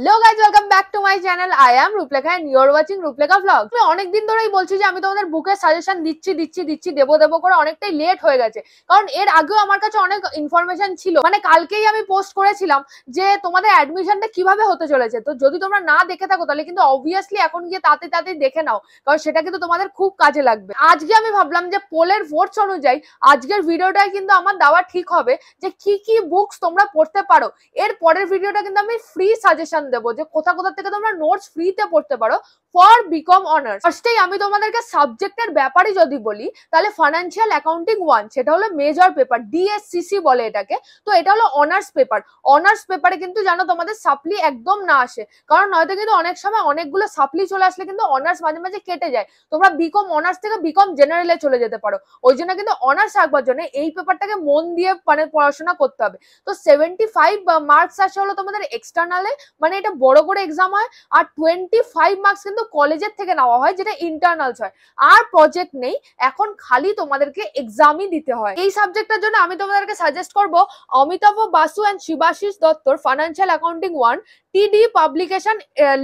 hello guys welcome back to my channel I am Ruplekha and you're watching Ruplekha blog আমি অনেকদিন ধরেই বলছি যে আমি তোমাদের বুকের সাজেশন দিচ্ছি দিচ্ছি দিচ্ছি দেবো দেবো করে অনেকটাই লেট হয়ে গেছে কারণ এর আগেও আমার কাছে অনেক ইনফরমেশন ছিল মানে কালকেই আমি পোস্ট করেছিলাম যে তোমাদের অ্যাডমিশনটা কিভাবে হতে চলেছে তো যদি তোমরা না দেখে থাকো তাহলে কিন্তু অবভিয়াসলি এখন গিয়ে তাতে তাতে দেখে নাও কারণ সেটা কিন্তু তোমাদের খুব কাজে লাগবে আজকে আমি ভাবলাম যে পোলের ভোটস অনুযায়ী আজকের ভিডিওটাই কিন্তু আমার দেওয়া ঠিক হবে যে কি কি বুকস তোমরা পড়তে পারো এর পরের ভিডিওটা কিন্তু আমি ফ্রি সাজেশন সাজেশন দেবো যে কোথা কোথা থেকে তোমরা নোটস ফ্রিতে পড়তে পারো ফর বিকম অনার্স ফার্স্টেই আমি তোমাদেরকে সাবজেক্টের ব্যাপারে যদি বলি তাহলে ফাইন্যান্সিয়াল অ্যাকাউন্টিং ওয়ান সেটা হলো মেজর পেপার ডিএসসিসি বলে এটাকে তো এটা হলো অনার্স পেপার অনার্স পেপারে কিন্তু জানো তোমাদের সাপ্লি একদম না আসে কারণ নয়তো কিন্তু অনেক সময় অনেকগুলো সাপ্লি চলে আসলে কিন্তু অনার্স মাঝে মাঝে কেটে যায় তোমরা বিকম অনার্স থেকে বিকম জেনারেলে চলে যেতে পারো ওই জন্য কিন্তু অনার্স রাখবার জন্য এই পেপারটাকে মন দিয়ে মানে পড়াশোনা করতে হবে তো সেভেন্টি ফাইভ মার্কস আসে হলো তোমাদের এক্সটার্নালে মানে মানে এটা বড় করে এক্সাম হয় আর টোয়েন্টি ফাইভ মার্কস কিন্তু কলেজের থেকে নেওয়া হয় যেটা ইন্টারনালস হয় আর প্রজেক্ট নেই এখন খালি তোমাদেরকে এক্সামই দিতে হয় এই সাবজেক্টটার জন্য আমি তোমাদেরকে সাজেস্ট করব অমিতাভ বাসু অ্যান্ড শিবাশিস দত্তর financial accounting one TD publication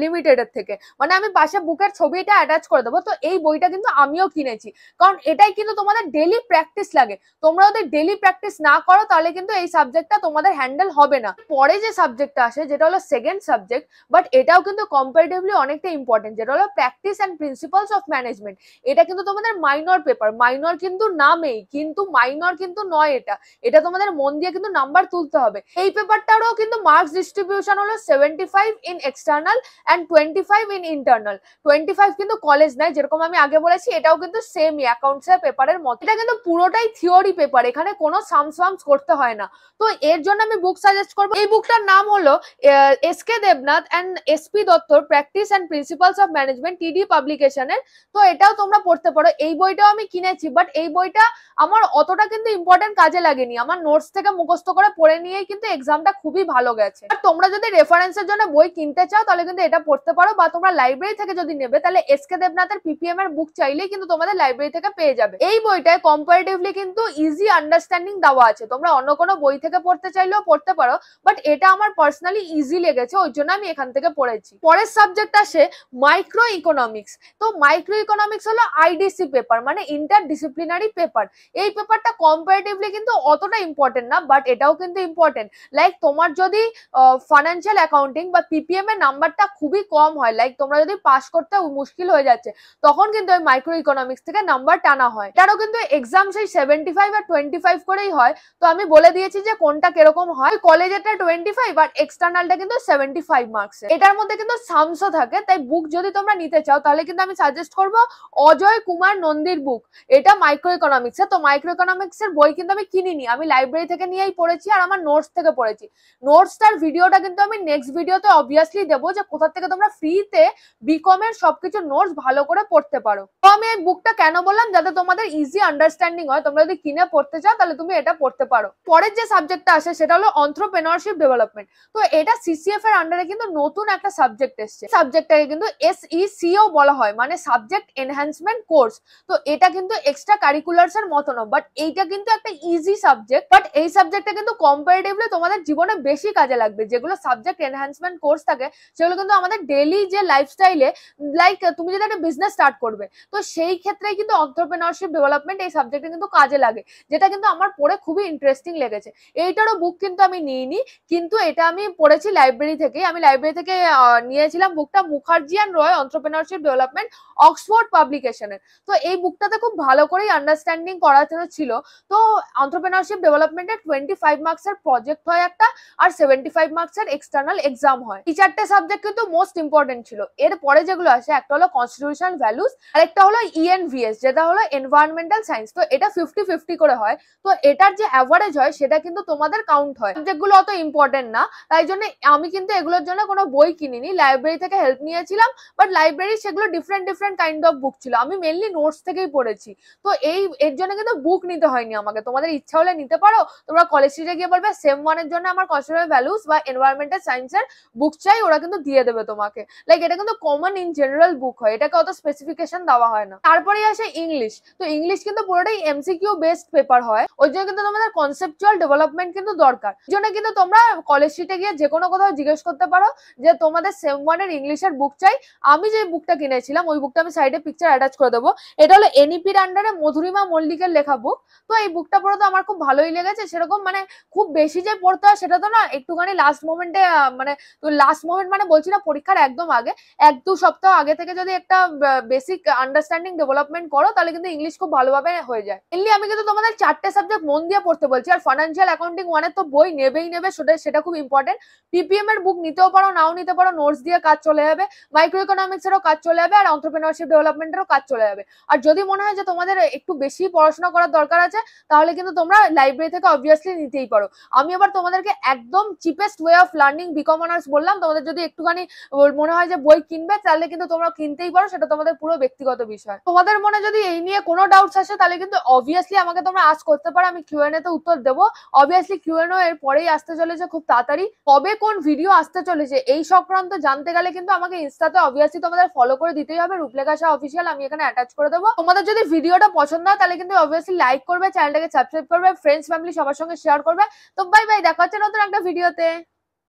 লিমিটেডের থেকে মানে আমি পাশে বুকের ছবিটা অ্যাটাচ করে দেবো তো এই বইটা কিন্তু আমিও কিনেছি কারণ এটাই কিন্তু তোমাদের ডেলি প্র্যাকটিস লাগে তোমরা যদি ডেলি প্র্যাকটিস না করো তাহলে কিন্তু এই সাবজেক্টটা তোমাদের হ্যান্ডেল হবে না পরে যে সাবজেক্টটা আসে যেটা হলো সেকেন্ড সাবজেক্ট সাবজেক্ট বাট এটাও কিন্তু কম্পারিটিভলি অনেকটা ইম্পর্টেন্ট যেটা হলো practice and principles of management এটা কিন্তু তোমাদের মাইনর পেপার মাইনর কিন্তু নামেই কিন্তু মাইনর কিন্তু নয় এটা এটা তোমাদের মন দিয়ে কিন্তু নাম্বার তুলতে হবে এই পেপারটারও কিন্তু মার্কস ডিস্ট্রিবিউশন হলো seventy five in external and twenty five in internal twenty five কিন্তু কলেজ নাই যেরকম আমি আগে বলেছি এটাও কিন্তু সেম অ্যাকাউন্টস এর পেপারের মতো এটা কিন্তু পুরোটাই থিওরি পেপার এখানে কোনো সামস করতে হয় না তো এর জন্য আমি বুক সাজেস্ট করবো এই বুকটার নাম হলো SK De Debnath and SP দত্তর practice and principles of management TD পাবলিকেশনের তো এটাও তোমরা পড়তে পারো এই বইটাও আমি কিনেছি বাট এই বইটা আমার অতটা কিন্তু ইম্পর্টেন্ট কাজে লাগেনি আমার নোটস থেকে মুখস্থ করে পড়ে নিয়েই কিন্তু এক্সামটা খুবই ভালো গেছে আর তোমরা যদি রেফারেন্সের জন্য বই কিনতে চাও তাহলে কিন্তু এটা পড়তে পারো বা তোমরা লাইব্রেরি থেকে যদি নেবে তাহলে এস কে দেবনাথের পিপিএম এর বুক চাইলেই কিন্তু তোমাদের লাইব্রেরি থেকে পেয়ে যাবে এই বইটায় কম্পারেটিভলি কিন্তু ইজি আন্ডারস্ট্যান্ডিং দেওয়া আছে তোমরা অন্য কোনো বই থেকে পড়তে চাইলেও পড়তে পারো বাট এটা আমার পার্সোনালি ইজি লেগেছে ওই জন্য জন্য আমি এখান থেকে পড়েছি পরের সাবজেক্ট আসে মাইক্রো ইকোনমিক্স তো মাইক্রো ইকোনমিক্স হলো আইডিসি পেপার মানে ইন্টার ডিসিপ্লিনারি পেপার এই পেপারটা কম্পারেটিভলি কিন্তু অতটা ইম্পর্টেন্ট না বাট এটাও কিন্তু ইম্পর্টেন্ট লাইক তোমার যদি ফাইন্যান্সিয়াল অ্যাকাউন্টিং বা পিপিএম এর নাম্বারটা খুবই কম হয় লাইক তোমরা যদি পাস করতে মুশকিল হয়ে যাচ্ছে তখন কিন্তু ওই মাইক্রো ইকোনমিক্স থেকে নাম্বার টানা হয় এটারও কিন্তু এক্সাম সেই সেভেন্টি ফাইভ আর টোয়েন্টি ফাইভ করেই হয় তো আমি বলে দিয়েছি যে কোনটা কিরকম হয় কলেজেরটা টোয়েন্টি ফাইভ আর এক্সটার্নালটা কিন্তু সেভেন্টি তো মাইক্রো ইকোনমিক্স এর আমি লাইব্রেরি থেকে পড়েছি অবভিয়াসলি দেবো কোথা থেকে তোমরা ফ্রিতে সবকিছু নোটস ভালো করে পড়তে পারো তো আমি এই কেন বললাম যাতে তোমাদের ইজি আন্ডারস্ট্যান্ডিং হয় তোমরা যদি কিনে পড়তে চাও তাহলে তুমি এটা পড়তে পারো পরের যে সাবজেক্টটা আসে সেটা হলো অন্ত্রপ্রেনারশিপ ডেভেলপমেন্ট তো এটা সিসিএফ এর আন্ডারে কিন্তু নতুন একটা সাবজেক্ট এসছে সাবজেক্টটাকে কিন্তু এসইসিও e বলা হয় মানে সাবজেক্ট এনহ্যান্সমেন্ট কোর্স তো এটা কিন্তু এক্সট্রা কারিকুলার্স এর মতো না বাট এইটা কিন্তু একটা ইজি সাবজেক্ট বাট এই সাবজেক্টটা কিন্তু কম্পারেটিভলি তোমাদের জীবনে বেশি কাজে লাগবে যেগুলো সাবজেক্ট এনহ্যান্সমেন্ট কোর্স থাকে সেগুলো কিন্তু আমাদের ডেলি যে লাইফস্টাইলে লাইক তুমি যদি একটা বিজনেস স্টার্ট করবে তো সেই ক্ষেত্রে কিন্তু অন্টারপ্রেনারশিপ ডেভেলপমেন্ট এই সাবজেক্টে কিন্তু কাজে লাগে যেটা কিন্তু আমার পড়ে খুবই ইন্টারেস্টিং লেগেছে এইটারও বুক কিন্তু আমি নিইনি কিন্তু এটা আমি পড়েছি লাইব্রেরি থেকে জানি আমি লাইব্রেরি থেকে নিয়েছিলাম বুকটা Mukherjee and Roy entrepreneurship development Oxford পাবলিকেশনের তো এই বুকটাতে খুব ভালো করেই আন্ডারস্ট্যান্ডিং করানো ছিল তো অন্টারপ্রেনারশিপ ডেভেলপমেন্টের টোয়েন্টি ফাইভ মার্কসের প্রজেক্ট হয় একটা আর সেভেন্টি ফাইভ মার্কসের এক্সটার্নাল এক্সাম হয় এই চারটে সাবজেক্ট কিন্তু মোস্ট ইম্পর্টেন্ট ছিল এরপরে যেগুলো আসে একটা হলো কনস্টিটিউশন ভ্যালুস আর একটা হলো ইএনভিএস e যেটা হলো এনভায়রনমেন্টাল সায়েন্স তো এটা ফিফটি ফিফটি করে হয় তো এটার যে অ্যাভারেজ হয় সেটা কিন্তু তোমাদের কাউন্ট হয় সাবজেক্টগুলো অত ইম্পর্টেন্ট না তাই জন্য আমি কিন্তু এগুলো সেগুলোর জন্য কোনো বই কিনিনি লাইব্রেরি থেকে হেল্প নিয়েছিলাম বাট লাইব্রেরি সেগুলো different different kind of book ছিল আমি মেনলি নোটস থেকেই পড়েছি তো এই এর জন্য কিন্তু বুক নিতে হয়নি আমাকে তোমাদের ইচ্ছা হলে নিতে পারো তোমরা কলেজ স্ট্রিটে গিয়ে বলবে সেম ওয়ানের জন্য আমার কনসিডার ভ্যালুস বা এনভায়রনমেন্টাল সায়েন্সের বুক চাই ওরা কিন্তু দিয়ে দেবে তোমাকে লাইক এটা কিন্তু কমন ইন জেনারেল বুক হয় এটাকে অত স্পেসিফিকেশন দেওয়া হয় না তারপরেই আসে ইংলিশ তো ইংলিশ কিন্তু পুরোটাই এমসিকিউ বেসড পেপার হয় ওই জন্য কিন্তু তোমাদের কনসেপচুয়াল ডেভেলপমেন্ট কিন্তু দরকার জন্য কিন্তু তোমরা কলেজ স্ট্রিটে গিয়ে যে কোনো কোথাও জিজ্ঞেস করতে করতে পারো যে তোমাদের সেম ওয়ানের ইংলিশের বুক চাই আমি যে বুকটা কিনেছিলাম ওই বুকটা আমি সাইডে পিকচার অ্যাটাচ করে দেবো এটা হলো এনিপির e আন্ডারে মধুরিমা মল্লিকের লেখা বুক তো এই বুকটা পড়ে তো আমার খুব ভালোই লেগেছে সেরকম মানে খুব বেশি যে পড়তে হয় সেটা তো না একটুখানি লাস্ট মোমেন্টে মানে লাস্ট মোমেন্ট মানে বলছি না পরীক্ষার একদম আগে এক দু সপ্তাহ আগে থেকে যদি একটা বেসিক আন্ডারস্ট্যান্ডিং ডেভেলপমেন্ট করো তাহলে কিন্তু ইংলিশ খুব ভালোভাবে হয়ে যায় এমনি আমি কিন্তু তোমাদের চারটে সাবজেক্ট মন দিয়ে পড়তে বলছি আর ফাইন্যান্সিয়াল অ্যাকাউন্টিং ওয়ানের তো বই নেবেই নেবে সেটা সেটা খুব ইম্পর্টেন্ট পিপিএম এর বুক নিতেও পারো নাও নিতে পারো নোটস দিয়ে কাজ চলে যাবে মাইক্রো ইকোনমিক্সেরও কাজ চলে যাবে আর অন্টারপ্রিনারশিপ ডেভেলপমেন্টেরও কাজ চলে যাবে আর যদি মনে হয় যে তোমাদের একটু বেশি পড়াশোনা করার দরকার আছে তাহলে কিন্তু তোমরা লাইব্রেরি থেকে অবভিয়াসলি নিতেই পারো আমি আবার তোমাদেরকে একদম cheapest way of learning BCom honours বললাম তোমাদের যদি একটুখানি মনে হয় যে বই কিনবে তাহলে কিন্তু তোমরা কিনতেই পারো সেটা তোমাদের পুরো ব্যক্তিগত বিষয় তোমাদের মনে যদি এই নিয়ে কোনো ডাউটস আসে তাহলে কিন্তু অবভিয়াসলি আমাকে তোমরা আজ করতে পারো আমি কিউএনএ তে উত্তর দেবো অবভিয়াসলি কিউএনও এর পরেই আসতে চলেছে খুব তাড়াতাড়ি কবে কোন ভিডিও আসতে চলেছে এই সংক্রান্ত জানতে গেলে কিন্তু আমাকে ইনস্টাতে অবভিয়াসলি তোমাদের ফলো করে দিতেই হবে রূপলেখা শাহ অফিসিয়াল আমি এখানে অ্যাটাচ করে দেবো তোমাদের যদি ভিডিওটা পছন্দ হয় তাহলে কিন্তু অবভিয়াসলি লাইক করবে চ্যানেলটাকে সাবস্ক্রাইব করবে ফ্রেন্ডস ফ্যামিলি সবার সঙ্গে শেয়ার করবে তো বাই বাই দেখা হচ্ছে নতুন একটা ভিডিওতে